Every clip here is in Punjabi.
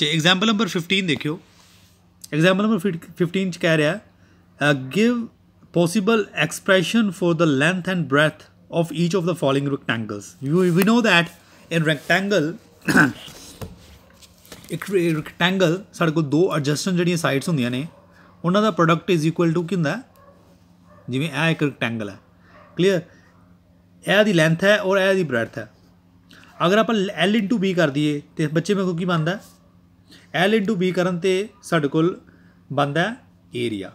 ਚ ਐਗਜ਼ਾਮਪਲ ਨੰਬਰ 15 ਦੇਖਿਓ ਐਗਜ਼ਾਮਪਲ ਨੰਬਰ 15 ਚ ਕਹਿ ਰਿਹਾ give possible expression for the length and breadth of each of the falling rectangles you ਵੀ ਨੋ ਦੈਟ ਇਨ ਰੈਕਟੈਂਗਲ ਇੱਕ ਰੈਕਟੈਂਗਲ ਸਾਡੇ ਕੋਲ ਦੋ ਐਡਜਸਟਨ ਜਿਹੜੀਆਂ ਸਾਈਡਸ ਹੁੰਦੀਆਂ ਨੇ ਉਹਨਾਂ ਦਾ ਪ੍ਰੋਡਕਟ ਇਜ਼ ਇਕੁਅਲ ਟੂ ਕਿੰਦਾ ਜਿਵੇਂ ਇਹ ਇੱਕ ਰੈਕਟੈਂਗਲ ਹੈ ਕਲੀਅਰ ਇਹ ਦੀ ਲੈਂਥ ਹੈ ਔਰ ਇਹ ਦੀ ਬ੍ਰੈਥ ਹੈ ਅਗਰ ਆਪਾਂ l b ਕਰ ਦਈਏ ਤੇ ਬੱਚੇ ਮੇਰੇ ਕੋ ਕੀ ਬਣਦਾ L into B ਕਰਨ ਤੇ ਸਾਡੇ ਕੋਲ ਬੰਦਾ ਏਰੀਆ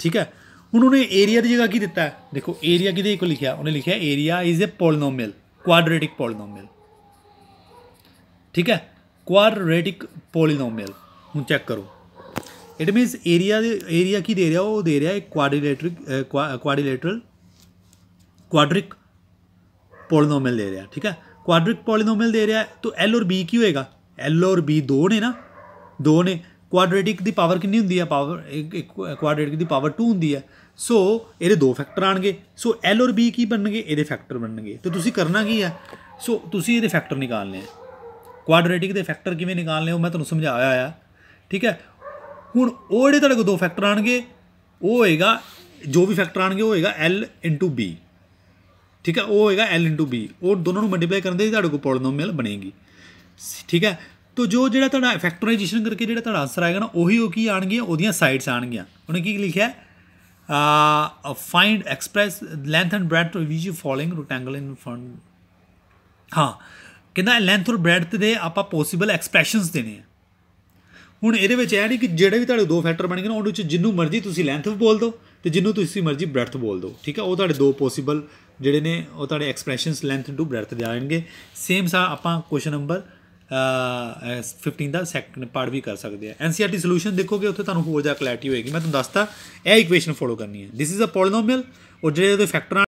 ਠੀਕ ਹੈ ਹੁਣ ਉਹਨੇ ਏਰੀਆ ਦੀ ਜਗ੍ਹਾ ਕੀ ਦਿੱਤਾ ਦੇਖੋ ਏਰੀਆ ਕਿਹਦੇ ਇਕੁਅਲ ਲਿਖਿਆ ਉਹਨੇ ਲਿਖਿਆ area is a polynomial quadratic polynomial ਠੀਕ ਹੈ ਕੁਆਡਰੇਟਿਕ ਪੋਲੀਨੋਮੀਅਲ ਹੁਣ ਚੈੱਕ ਕਰੋ ਇਟ ਮੀਨਸ ਏਰੀਆ ਦੇ ਏਰੀਆ ਕੀ ਦੇ ਰਿਹਾ ਉਹ ਦੇ ਰਿਹਾ ਇੱਕ ਕੁਆਡਰੇਟਿਕ ਕੁਆਡਰੇਟਰਲ ਕੁਆਡਰਿਕ ਪੋਲੀਨੋਮੀਅਲ ਦੇ ਰਿਹਾ ਠੀਕ ਹੈ ਕੁਆਡ੍ਰਿਕ ਪੋਲੀਨੋਮੀਅਲ ਦੇ ਰਿਹਾ ਤਾਂ l ਔਰ b ਕੀ ਹੋਏਗਾ l ਔਰ b ਦੋ ਨੇ ਨਾ ਦੋ ਨੇ ਕੁਆਡ੍ਰੈਟਿਕ ਦੀ ਪਾਵਰ ਕਿੰਨੀ ਹੁੰਦੀ ਹੈ ਪਾਵਰ ਇੱਕ ਕੁਆਡ੍ਰੈਟਿਕ ਦੀ ਪਾਵਰ 2 ਹੁੰਦੀ ਹੈ ਸੋ ਇਹਦੇ ਦੋ ਫੈਕਟਰ ਆਣਗੇ ਸੋ l ਔਰ b ਕੀ ਬਣਨਗੇ ਇਹਦੇ ਫੈਕਟਰ ਬਣਨਗੇ ਤੇ ਤੁਸੀਂ ਕਰਨਾ ਕੀ ਹੈ ਸੋ ਤੁਸੀਂ ਇਹਦੇ ਫੈਕਟਰ ਨਿਕਾਲਨੇ ਆ ਕੁਆਡ੍ਰੈਟਿਕ ਦੇ ਫੈਕਟਰ ਕਿਵੇਂ ਨਿਕਾਲਨੇ ਉਹ ਮੈਂ ਤੁਹਾਨੂੰ ਸਮਝਾਇਆ ਆ ਠੀਕ ਹੈ ਹੁਣ ਉਹ ਜਿਹੜੇ ਤੁਹਾਡੇ ਕੋਲ ਦੋ ਫੈਕਟਰ ਆਣਗੇ ਉਹ ਹੋਏਗਾ ਜੋ ਵੀ ਫੈਕਟਰ ਆਣਗੇ ਉਹ ਹੋਏਗਾ l b ਠੀਕ ਹੈ ਉਹ ਹੋਏਗਾ l b ਉਹ ਦੋਨਾਂ ਨੂੰ ਮਲਟੀਪਲਾਈ ਕਰਨ ਦੇ ਤੁਹਾਡੇ ਕੋਲ ਪੋਲੀਨੋਮੀਅਲ ਬਣੇਗੀ ਠੀਕ ਹੈ ਤੋ ਜੋ ਜਿਹੜਾ ਤੁਹਾਡਾ ਫੈਕਟਰਾਈਜੇਸ਼ਨ ਕਰਕੇ ਜਿਹੜਾ ਤੁਹਾਡਾ ਆਨਸਰ ਆਏਗਾ ਨਾ ਉਹੀ ਉਹ ਕੀ ਆਣਗੀਆਂ ਉਹਦੀਆਂ ਸਾਈਡਸ ਆਣਗੀਆਂ ਉਹਨੇ ਕੀ ਲਿਖਿਆ ਆ find express length and breadth of each falling rectangle in front ਹਾਂ ਕਿੰਨਾ ਲੈਂਥ ਔਰ ਬ੍ਰੈਡਥ ਦੇ ਆਪਾਂ ਪੋਸੀਬਲ ਐਕਸਪ੍ਰੈਸ਼ਨਸ ਦੇਣੇ ਆ ਹੁਣ ਇਹਦੇ ਵਿੱਚ ਇਹ ਨਹੀਂ ਕਿ ਜਿਹੜੇ ਵੀ ਤੁਹਾਡੇ ਦੋ ਫੈਕਟਰ ਬਣ ਗਏ ਨਾ ਉਹਦੇ ਵਿੱਚ ਜਿੰਨੂੰ ਮਰਜ਼ੀ ਤੁਸੀਂ ਲੈਂਥ ਬੋਲ ਦਿਓ ਤੇ ਜਿੰਨੂੰ ਤੁਸੀਂ ਮਰਜ਼ੀ ਬ੍ਰੈਡਥ ਬੋਲ ਦਿਓ ਠੀਕ ਹੈ ਉਹ ਤੁਹਾਡੇ ਦੋ ਪੋਸੀਬਲ ਜਿਹੜੇ ਨੇ ਉਹ ਤੁਹਾਡੇ ਐਕਸਪ੍ਰੈਸ਼ਨਸ ਲੈਂਥ ਟੂ ਬ੍ਰੈਥ ਦੇ ਆਣਗੇ ਸੇਮ ਸਾ ਆਪਾਂ ਕੁਐਸਚਨ ਨੰਬਰ 15 ਦਾ ਸੈਕੰਡ ਪਾਰਟ ਵੀ ਕਰ ਸਕਦੇ ਆ ਐਨਸੀਆਰਟੀ ਸੋਲੂਸ਼ਨ ਦੇਖੋਗੇ ਉੱਥੇ ਤੁਹਾਨੂੰ ਹੋਰ ਜ਼ਿਆਦਾ ਕਲੈਰਿਟੀ ਹੋਏਗੀ ਮੈਂ ਤੁਹਾਨੂੰ ਦੱਸਤਾ ਇਹ ਇਕੁਏਸ਼ਨ ਫੋਲੋ ਕਰਨੀ ਹੈ ਥਿਸ ਇਜ਼ ਅ ਪੋਲੀਨੋਮੀਅਲ ਔਰ ਜਿਹੜੇ ਉਹਦੇ ਫੈਕਟਰ